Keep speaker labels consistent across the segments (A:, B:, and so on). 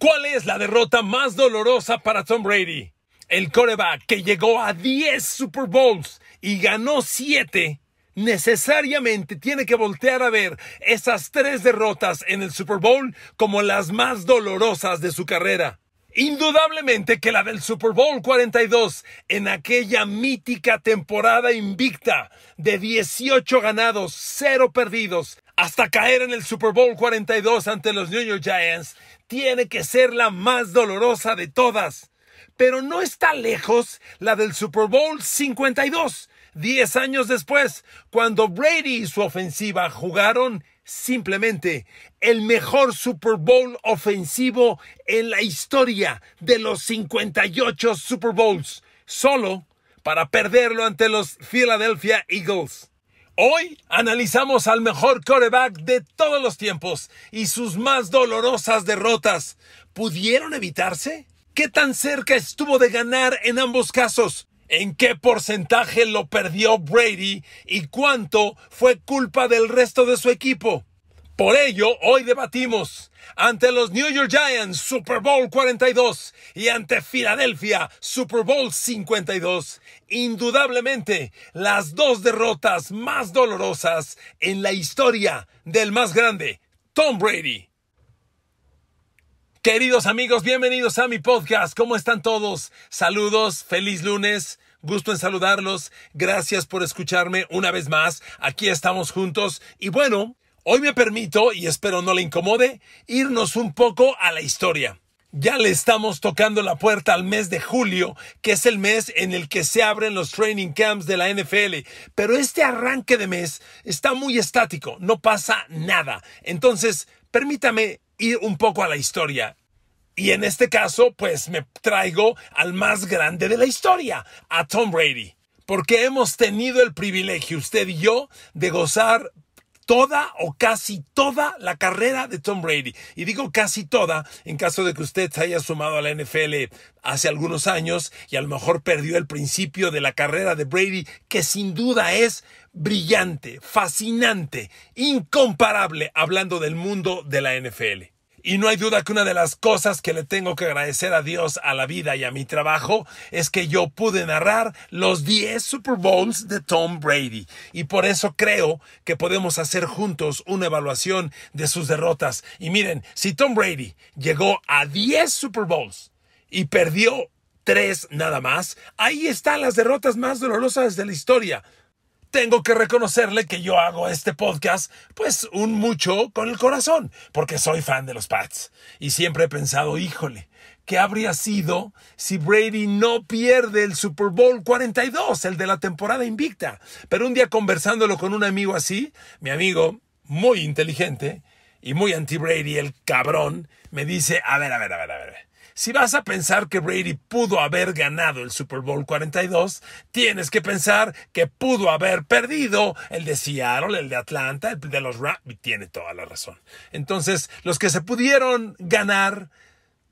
A: ¿Cuál es la derrota más dolorosa para Tom Brady? El coreback que llegó a 10 Super Bowls y ganó 7, necesariamente tiene que voltear a ver esas tres derrotas en el Super Bowl como las más dolorosas de su carrera. Indudablemente que la del Super Bowl 42, en aquella mítica temporada invicta de 18 ganados, 0 perdidos, hasta caer en el Super Bowl 42 ante los New York Giants, tiene que ser la más dolorosa de todas. Pero no está lejos la del Super Bowl 52, Diez años después, cuando Brady y su ofensiva jugaron simplemente el mejor Super Bowl ofensivo en la historia de los 58 Super Bowls, solo para perderlo ante los Philadelphia Eagles. Hoy analizamos al mejor coreback de todos los tiempos y sus más dolorosas derrotas. ¿Pudieron evitarse? ¿Qué tan cerca estuvo de ganar en ambos casos? ¿En qué porcentaje lo perdió Brady? ¿Y cuánto fue culpa del resto de su equipo? Por ello, hoy debatimos ante los New York Giants Super Bowl 42 y ante Filadelfia Super Bowl 52 indudablemente las dos derrotas más dolorosas en la historia del más grande, Tom Brady. Queridos amigos, bienvenidos a mi podcast. ¿Cómo están todos? Saludos, feliz lunes. Gusto en saludarlos. Gracias por escucharme una vez más. Aquí estamos juntos. Y bueno, hoy me permito, y espero no le incomode, irnos un poco a la historia. Ya le estamos tocando la puerta al mes de julio, que es el mes en el que se abren los training camps de la NFL, pero este arranque de mes está muy estático, no pasa nada. Entonces, permítame ir un poco a la historia. Y en este caso, pues me traigo al más grande de la historia, a Tom Brady porque hemos tenido el privilegio, usted y yo, de gozar toda o casi toda la carrera de Tom Brady. Y digo casi toda en caso de que usted se haya sumado a la NFL hace algunos años y a lo mejor perdió el principio de la carrera de Brady, que sin duda es brillante, fascinante, incomparable, hablando del mundo de la NFL. Y no hay duda que una de las cosas que le tengo que agradecer a Dios, a la vida y a mi trabajo es que yo pude narrar los 10 Super Bowls de Tom Brady. Y por eso creo que podemos hacer juntos una evaluación de sus derrotas. Y miren, si Tom Brady llegó a 10 Super Bowls y perdió 3 nada más, ahí están las derrotas más dolorosas de la historia tengo que reconocerle que yo hago este podcast, pues un mucho con el corazón, porque soy fan de los Pats. Y siempre he pensado, híjole, ¿qué habría sido si Brady no pierde el Super Bowl 42, el de la temporada invicta? Pero un día conversándolo con un amigo así, mi amigo, muy inteligente y muy anti-Brady, el cabrón, me dice, a ver, a ver, a ver, a ver si vas a pensar que Brady pudo haber ganado el Super Bowl 42, tienes que pensar que pudo haber perdido el de Seattle, el de Atlanta, el de los Rams. Tiene toda la razón. Entonces, los que se pudieron ganar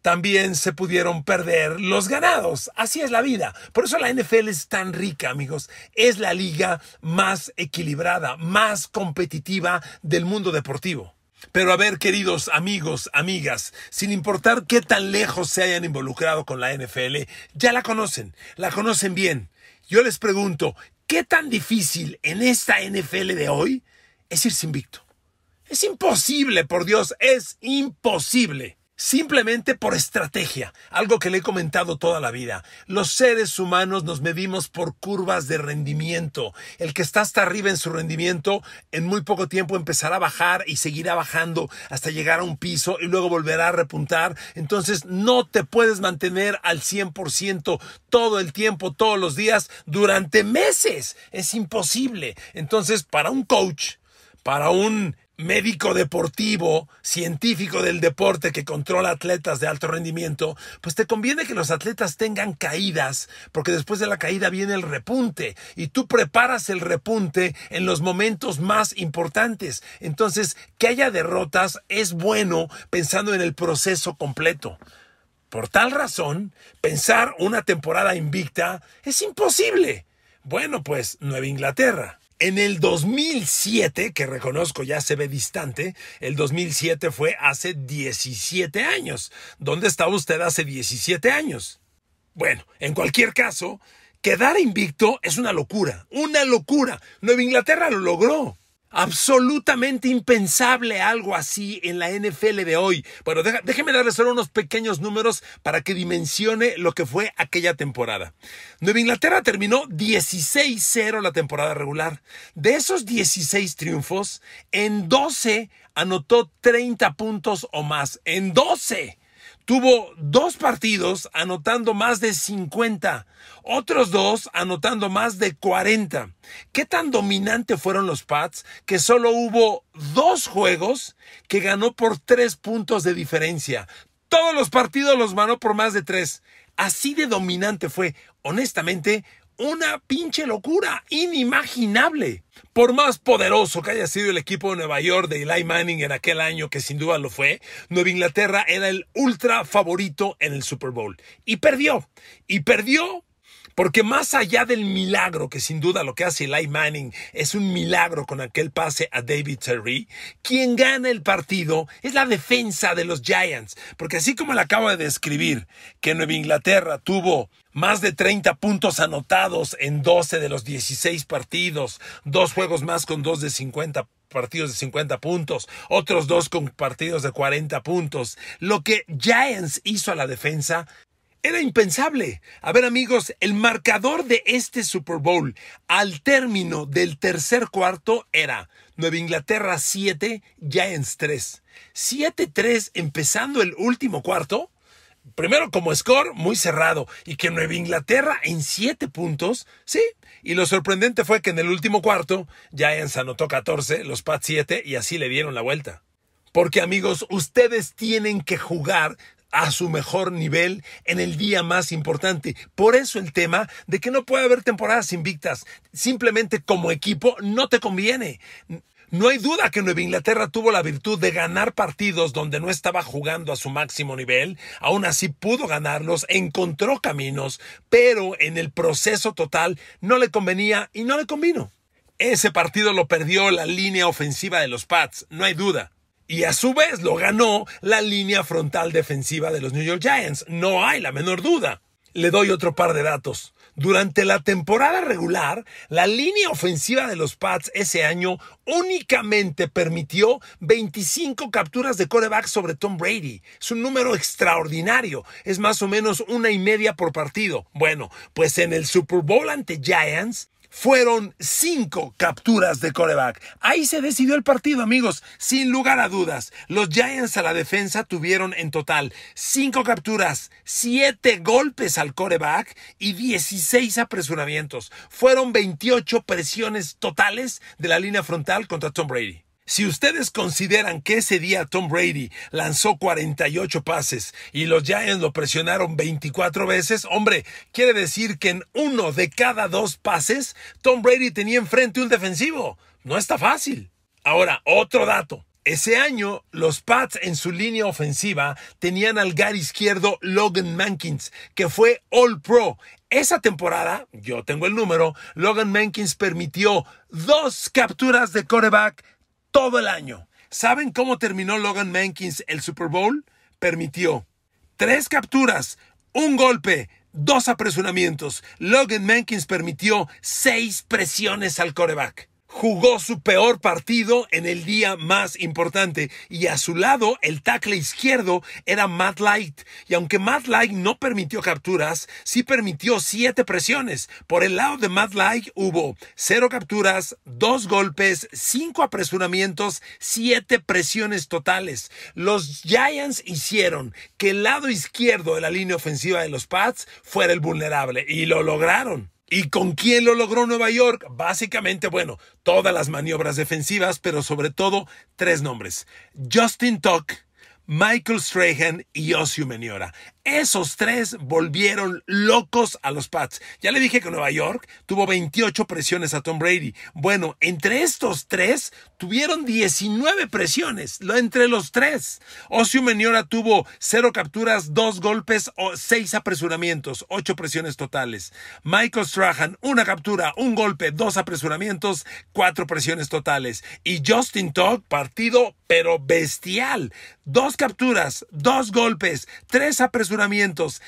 A: también se pudieron perder los ganados. Así es la vida. Por eso la NFL es tan rica, amigos. Es la liga más equilibrada, más competitiva del mundo deportivo. Pero a ver, queridos amigos, amigas, sin importar qué tan lejos se hayan involucrado con la NFL, ya la conocen, la conocen bien. Yo les pregunto, ¿qué tan difícil en esta NFL de hoy es ir sin invicto? Es imposible, por Dios, es imposible simplemente por estrategia, algo que le he comentado toda la vida. Los seres humanos nos medimos por curvas de rendimiento. El que está hasta arriba en su rendimiento, en muy poco tiempo empezará a bajar y seguirá bajando hasta llegar a un piso y luego volverá a repuntar. Entonces no te puedes mantener al 100% todo el tiempo, todos los días, durante meses. Es imposible. Entonces, para un coach, para un médico deportivo, científico del deporte que controla atletas de alto rendimiento, pues te conviene que los atletas tengan caídas, porque después de la caída viene el repunte y tú preparas el repunte en los momentos más importantes. Entonces, que haya derrotas es bueno pensando en el proceso completo. Por tal razón, pensar una temporada invicta es imposible. Bueno, pues Nueva Inglaterra. En el 2007, que reconozco ya se ve distante, el 2007 fue hace 17 años. ¿Dónde estaba usted hace 17 años? Bueno, en cualquier caso, quedar invicto es una locura, una locura. Nueva Inglaterra lo logró. Absolutamente impensable algo así en la NFL de hoy. Bueno, déjenme darles solo unos pequeños números para que dimensione lo que fue aquella temporada. Nueva Inglaterra terminó 16-0 la temporada regular. De esos 16 triunfos, en 12 anotó 30 puntos o más. En 12. Tuvo dos partidos anotando más de 50, otros dos anotando más de 40. ¿Qué tan dominante fueron los Pats que solo hubo dos juegos que ganó por tres puntos de diferencia? Todos los partidos los ganó por más de tres. Así de dominante fue. Honestamente, una pinche locura inimaginable. Por más poderoso que haya sido el equipo de Nueva York de Eli Manning en aquel año, que sin duda lo fue, Nueva Inglaterra era el ultra favorito en el Super Bowl. Y perdió. Y perdió porque más allá del milagro, que sin duda lo que hace Eli Manning es un milagro con aquel pase a David Terry, quien gana el partido es la defensa de los Giants. Porque así como le acabo de describir, que Nueva Inglaterra tuvo más de 30 puntos anotados en 12 de los 16 partidos, dos juegos más con dos de 50 partidos de 50 puntos, otros dos con partidos de 40 puntos. Lo que Giants hizo a la defensa, era impensable. A ver amigos, el marcador de este Super Bowl al término del tercer cuarto era Nueva Inglaterra 7, Giants 3. 7-3 empezando el último cuarto. Primero como score muy cerrado y que Nueva Inglaterra en 7 puntos, sí. Y lo sorprendente fue que en el último cuarto Giants anotó 14, los Pats 7 y así le dieron la vuelta. Porque amigos, ustedes tienen que jugar a su mejor nivel en el día más importante. Por eso el tema de que no puede haber temporadas invictas. Simplemente como equipo no te conviene. No hay duda que Nueva Inglaterra tuvo la virtud de ganar partidos donde no estaba jugando a su máximo nivel, aún así pudo ganarlos, encontró caminos, pero en el proceso total no le convenía y no le convino. Ese partido lo perdió la línea ofensiva de los Pats, no hay duda. Y a su vez lo ganó la línea frontal defensiva de los New York Giants. No hay la menor duda. Le doy otro par de datos. Durante la temporada regular, la línea ofensiva de los Pats ese año únicamente permitió 25 capturas de coreback sobre Tom Brady. Es un número extraordinario. Es más o menos una y media por partido. Bueno, pues en el Super Bowl ante Giants, fueron cinco capturas de coreback. Ahí se decidió el partido, amigos, sin lugar a dudas. Los Giants a la defensa tuvieron en total cinco capturas, siete golpes al coreback y 16 apresuramientos. Fueron 28 presiones totales de la línea frontal contra Tom Brady. Si ustedes consideran que ese día Tom Brady lanzó 48 pases y los Giants lo presionaron 24 veces, hombre, quiere decir que en uno de cada dos pases Tom Brady tenía enfrente un defensivo. No está fácil. Ahora, otro dato. Ese año, los Pats en su línea ofensiva tenían al gar izquierdo Logan Mankins, que fue All Pro. Esa temporada, yo tengo el número, Logan Mankins permitió dos capturas de coreback todo el año. ¿Saben cómo terminó Logan Mankins el Super Bowl? Permitió tres capturas, un golpe, dos apresuramientos. Logan Mankins permitió seis presiones al coreback jugó su peor partido en el día más importante y a su lado el tackle izquierdo era Matt Light y aunque Matt Light no permitió capturas, sí permitió siete presiones. Por el lado de Matt Light hubo cero capturas, dos golpes, cinco apresuramientos, siete presiones totales. Los Giants hicieron que el lado izquierdo de la línea ofensiva de los Pats fuera el vulnerable y lo lograron. ¿Y con quién lo logró Nueva York? Básicamente, bueno, todas las maniobras defensivas, pero sobre todo tres nombres. Justin Tuck, Michael Strahan y Osio Meniora. Esos tres volvieron locos a los Pats. Ya le dije que Nueva York tuvo 28 presiones a Tom Brady. Bueno, entre estos tres tuvieron 19 presiones, lo entre los tres. Osio Meniora tuvo 0 capturas, 2 golpes, o 6 apresuramientos, 8 presiones totales. Michael Strahan, una captura, un golpe, dos apresuramientos, cuatro presiones totales. Y Justin Todd, partido pero bestial. Dos capturas, dos golpes, 3 apresuramientos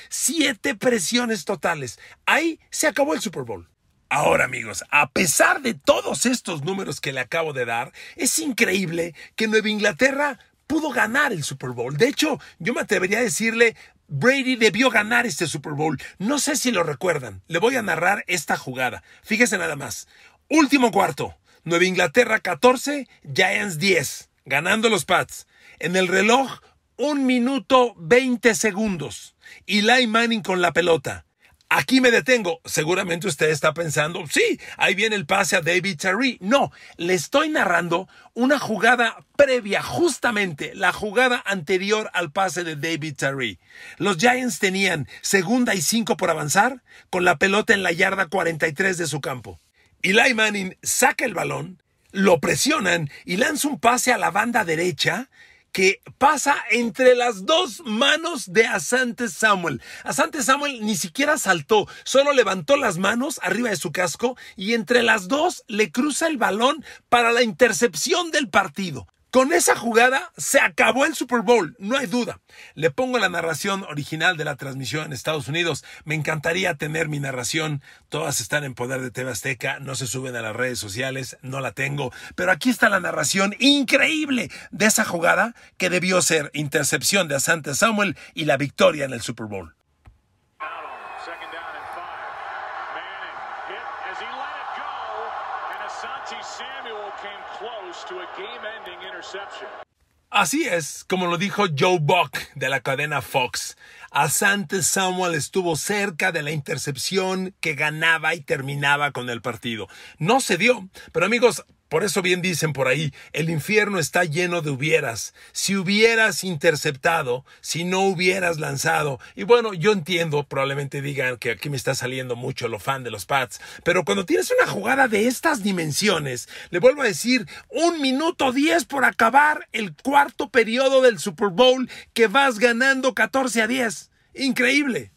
A: siete presiones totales. Ahí se acabó el Super Bowl. Ahora amigos, a pesar de todos estos números que le acabo de dar, es increíble que Nueva Inglaterra pudo ganar el Super Bowl. De hecho, yo me atrevería a decirle, Brady debió ganar este Super Bowl. No sé si lo recuerdan, le voy a narrar esta jugada. Fíjese nada más. Último cuarto, Nueva Inglaterra 14, Giants 10, ganando los Pats. En el reloj un minuto 20 segundos. Eli Manning con la pelota. Aquí me detengo. Seguramente usted está pensando, sí, ahí viene el pase a David Cherry. No, le estoy narrando una jugada previa, justamente la jugada anterior al pase de David Cherry. Los Giants tenían segunda y cinco por avanzar con la pelota en la yarda 43 de su campo. Eli Manning saca el balón, lo presionan y lanza un pase a la banda derecha que pasa entre las dos manos de Asante Samuel. Asante Samuel ni siquiera saltó, solo levantó las manos arriba de su casco y entre las dos le cruza el balón para la intercepción del partido. Con esa jugada se acabó el Super Bowl, no hay duda. Le pongo la narración original de la transmisión en Estados Unidos. Me encantaría tener mi narración. Todas están en poder de TV Azteca, no se suben a las redes sociales, no la tengo. Pero aquí está la narración increíble de esa jugada que debió ser intercepción de Asante Samuel y la victoria en el Super Bowl. Así es, como lo dijo Joe Buck de la cadena Fox, Asante Samuel estuvo cerca de la intercepción que ganaba y terminaba con el partido. No se dio, pero amigos, por eso bien dicen por ahí, el infierno está lleno de hubieras. Si hubieras interceptado, si no hubieras lanzado, y bueno, yo entiendo, probablemente digan que aquí me está saliendo mucho lo fan de los Pats, pero cuando tienes una jugada de estas dimensiones, le vuelvo a decir, un minuto diez por acabar el cuarto periodo del Super Bowl que vas ganando 14 a 10. Increíble.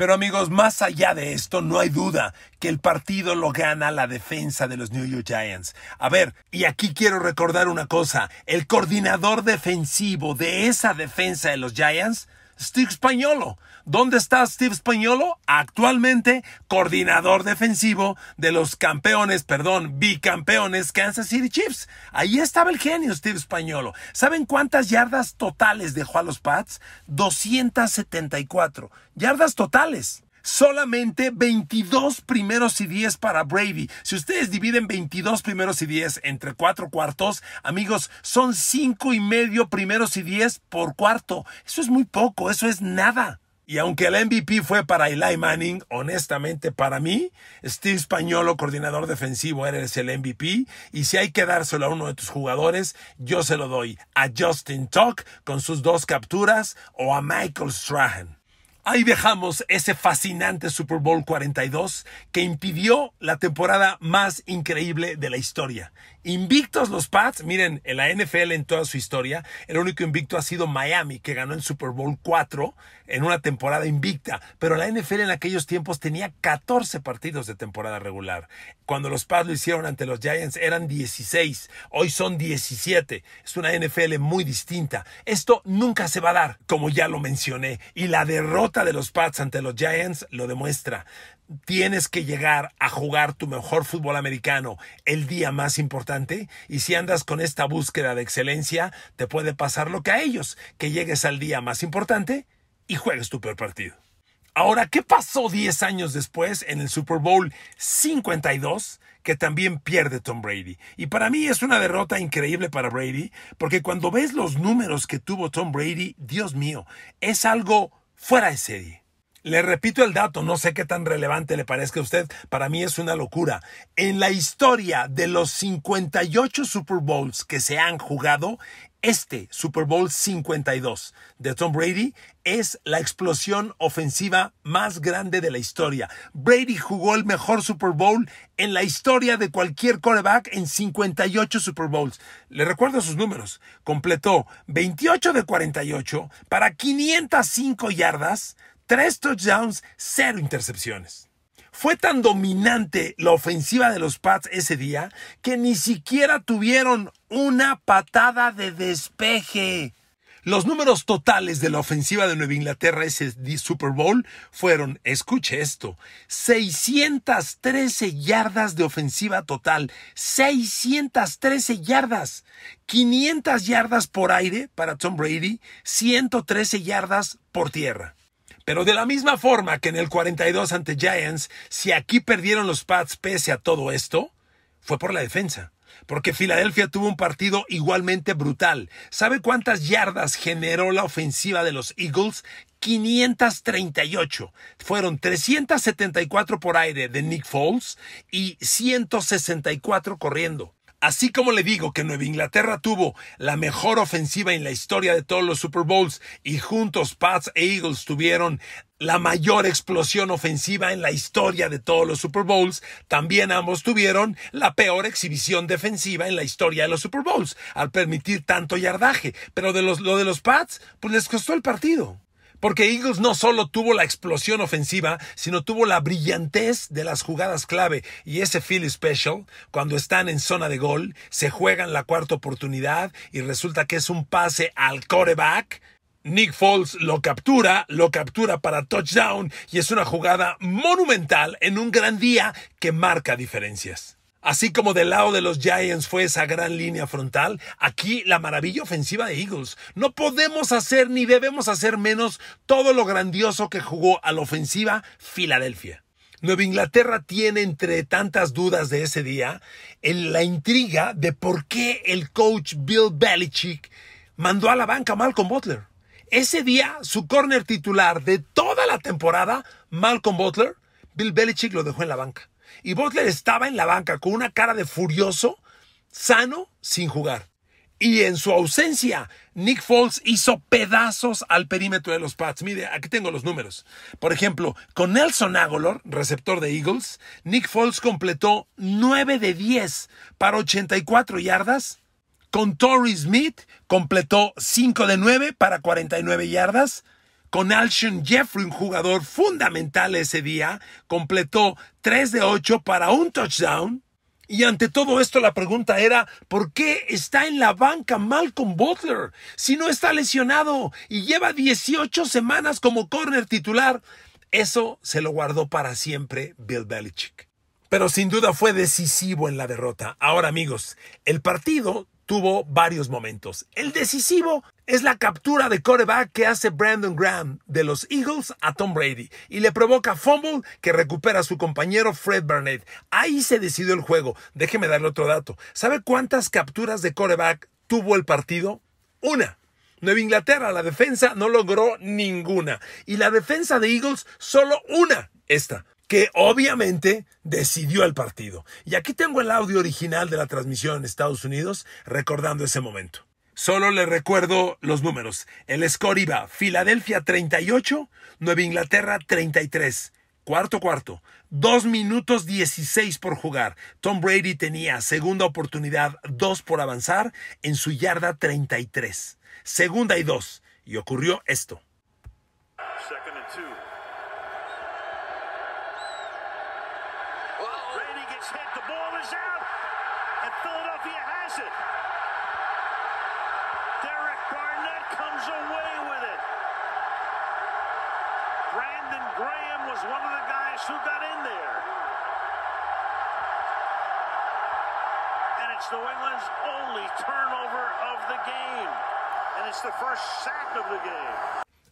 A: Pero amigos, más allá de esto, no hay duda que el partido lo gana la defensa de los New York Giants. A ver, y aquí quiero recordar una cosa, el coordinador defensivo de esa defensa de los Giants Steve Spagnolo. ¿Dónde está Steve Spagnolo? Actualmente coordinador defensivo de los campeones, perdón, bicampeones Kansas City Chiefs. Ahí estaba el genio Steve Españolo. ¿Saben cuántas yardas totales dejó a los Pats? 274. Yardas totales solamente 22 primeros y 10 para Brady. Si ustedes dividen 22 primeros y 10 entre 4 cuartos, amigos, son 5 y medio primeros y 10 por cuarto. Eso es muy poco, eso es nada. Y aunque el MVP fue para Eli Manning, honestamente para mí, Steve Español, coordinador defensivo, eres el MVP. Y si hay que dárselo a uno de tus jugadores, yo se lo doy a Justin Tuck con sus dos capturas o a Michael Strahan. Ahí dejamos ese fascinante Super Bowl 42 que impidió la temporada más increíble de la historia. Invictos los Pats, miren, en la NFL en toda su historia, el único invicto ha sido Miami, que ganó el Super Bowl 4 en una temporada invicta, pero la NFL en aquellos tiempos tenía 14 partidos de temporada regular. Cuando los Pats lo hicieron ante los Giants eran 16, hoy son 17. Es una NFL muy distinta. Esto nunca se va a dar, como ya lo mencioné, y la derrota de los Pats ante los Giants lo demuestra. Tienes que llegar a jugar tu mejor fútbol americano el día más importante y si andas con esta búsqueda de excelencia te puede pasar lo que a ellos, que llegues al día más importante y juegues tu peor partido. Ahora, ¿qué pasó 10 años después en el Super Bowl 52? que también pierde Tom Brady. Y para mí es una derrota increíble para Brady, porque cuando ves los números que tuvo Tom Brady, Dios mío, es algo fuera de serie. Le repito el dato, no sé qué tan relevante le parezca a usted, para mí es una locura. En la historia de los 58 Super Bowls que se han jugado, este Super Bowl 52 de Tom Brady es la explosión ofensiva más grande de la historia. Brady jugó el mejor Super Bowl en la historia de cualquier coreback en 58 Super Bowls. Le recuerdo sus números. Completó 28 de 48 para 505 yardas, Tres touchdowns, cero intercepciones. Fue tan dominante la ofensiva de los Pats ese día que ni siquiera tuvieron una patada de despeje. Los números totales de la ofensiva de Nueva Inglaterra ese Super Bowl fueron, escuche esto, 613 yardas de ofensiva total, 613 yardas, 500 yardas por aire para Tom Brady, 113 yardas por tierra. Pero de la misma forma que en el 42 ante Giants, si aquí perdieron los Pats pese a todo esto, fue por la defensa. Porque Filadelfia tuvo un partido igualmente brutal. ¿Sabe cuántas yardas generó la ofensiva de los Eagles? 538. Fueron 374 por aire de Nick Foles y 164 corriendo. Así como le digo que Nueva Inglaterra tuvo la mejor ofensiva en la historia de todos los Super Bowls y juntos Pats e Eagles tuvieron la mayor explosión ofensiva en la historia de todos los Super Bowls, también ambos tuvieron la peor exhibición defensiva en la historia de los Super Bowls, al permitir tanto yardaje. Pero de los, lo de los Pats, pues les costó el partido. Porque Eagles no solo tuvo la explosión ofensiva, sino tuvo la brillantez de las jugadas clave. Y ese feel Special, cuando están en zona de gol, se juegan la cuarta oportunidad y resulta que es un pase al coreback. Nick Foles lo captura, lo captura para touchdown y es una jugada monumental en un gran día que marca diferencias. Así como del lado de los Giants fue esa gran línea frontal, aquí la maravilla ofensiva de Eagles. No podemos hacer ni debemos hacer menos todo lo grandioso que jugó a la ofensiva Filadelfia. Nueva Inglaterra tiene entre tantas dudas de ese día en la intriga de por qué el coach Bill Belichick mandó a la banca a Malcolm Butler. Ese día, su corner titular de toda la temporada, Malcolm Butler, Bill Belichick lo dejó en la banca. Y Butler estaba en la banca con una cara de furioso, sano, sin jugar. Y en su ausencia, Nick Foles hizo pedazos al perímetro de los Pats. Mire, aquí tengo los números. Por ejemplo, con Nelson Aguilar, receptor de Eagles, Nick Foles completó 9 de 10 para 84 yardas. Con Torrey Smith completó 5 de 9 para 49 yardas con Alshon Jeffrey, un jugador fundamental ese día, completó 3 de 8 para un touchdown. Y ante todo esto la pregunta era, ¿por qué está en la banca Malcolm Butler si no está lesionado y lleva 18 semanas como corner titular? Eso se lo guardó para siempre Bill Belichick. Pero sin duda fue decisivo en la derrota. Ahora amigos, el partido tuvo varios momentos. El decisivo es la captura de coreback que hace Brandon Graham de los Eagles a Tom Brady y le provoca fumble que recupera a su compañero Fred Burnett. Ahí se decidió el juego. Déjeme darle otro dato. ¿Sabe cuántas capturas de coreback tuvo el partido? Una. Nueva Inglaterra, la defensa no logró ninguna. Y la defensa de Eagles, solo una, esta, que obviamente decidió el partido. Y aquí tengo el audio original de la transmisión en Estados Unidos recordando ese momento. Solo le recuerdo los números. El score iba Filadelfia 38, Nueva Inglaterra 33. Cuarto cuarto. Dos minutos 16 por jugar. Tom Brady tenía segunda oportunidad, dos por avanzar, en su yarda 33. Segunda y dos. Y ocurrió esto.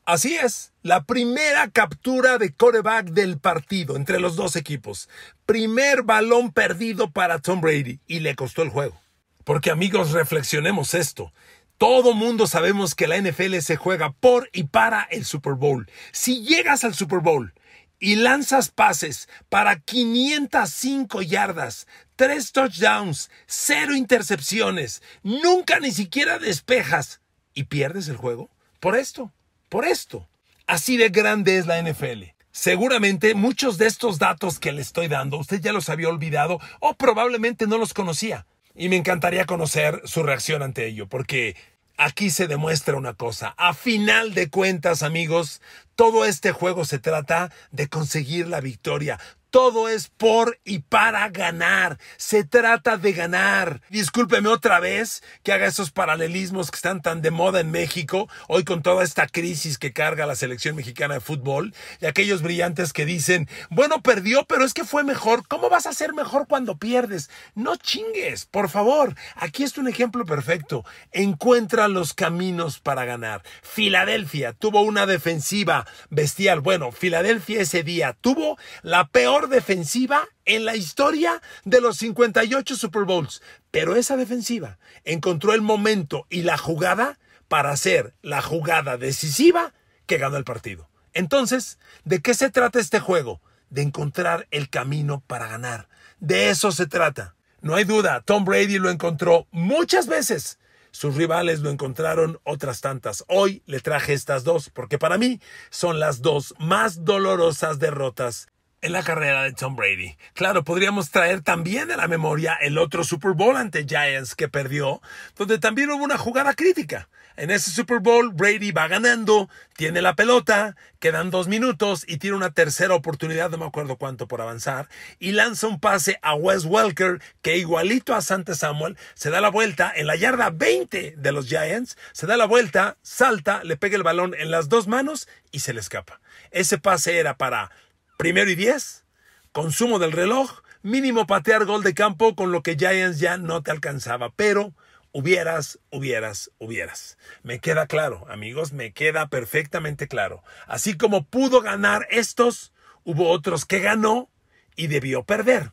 A: Así es, la primera captura de coreback del partido entre los dos equipos. Primer balón perdido para Tom Brady y le costó el juego. Porque amigos, reflexionemos esto. Todo mundo sabemos que la NFL se juega por y para el Super Bowl. Si llegas al Super Bowl y lanzas pases para 505 yardas, 3 touchdowns, 0 intercepciones, nunca ni siquiera despejas y pierdes el juego por esto, por esto. Así de grande es la NFL. Seguramente muchos de estos datos que le estoy dando usted ya los había olvidado o probablemente no los conocía. Y me encantaría conocer su reacción ante ello, porque Aquí se demuestra una cosa. A final de cuentas, amigos, todo este juego se trata de conseguir la victoria. Todo es por y para ganar. Se trata de ganar. Discúlpeme otra vez que haga esos paralelismos que están tan de moda en México, hoy con toda esta crisis que carga la selección mexicana de fútbol, y aquellos brillantes que dicen, bueno, perdió, pero es que fue mejor. ¿Cómo vas a ser mejor cuando pierdes? No chingues, por favor. Aquí está un ejemplo perfecto. Encuentra los caminos para ganar. Filadelfia tuvo una defensiva bestial. Bueno, Filadelfia ese día tuvo la peor defensiva en la historia de los 58 Super Bowls. Pero esa defensiva encontró el momento y la jugada para hacer la jugada decisiva que ganó el partido. Entonces, ¿de qué se trata este juego? De encontrar el camino para ganar. De eso se trata. No hay duda, Tom Brady lo encontró muchas veces. Sus rivales lo encontraron otras tantas. Hoy le traje estas dos, porque para mí son las dos más dolorosas derrotas en la carrera de Tom Brady. Claro, podríamos traer también a la memoria el otro Super Bowl ante Giants que perdió, donde también hubo una jugada crítica. En ese Super Bowl, Brady va ganando, tiene la pelota, quedan dos minutos y tiene una tercera oportunidad, no me acuerdo cuánto por avanzar, y lanza un pase a Wes Welker, que igualito a Santa Samuel, se da la vuelta en la yarda 20 de los Giants, se da la vuelta, salta, le pega el balón en las dos manos y se le escapa. Ese pase era para Primero y diez, consumo del reloj, mínimo patear gol de campo con lo que Giants ya no te alcanzaba, pero hubieras, hubieras, hubieras. Me queda claro, amigos, me queda perfectamente claro. Así como pudo ganar estos, hubo otros que ganó y debió perder.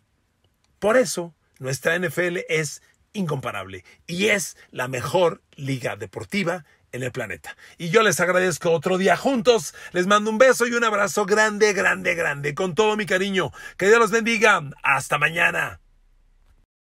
A: Por eso, nuestra NFL es incomparable y es la mejor liga deportiva en el planeta. Y yo les agradezco otro día juntos. Les mando un beso y un abrazo grande, grande, grande. Con todo mi cariño. Que Dios los bendiga. Hasta mañana.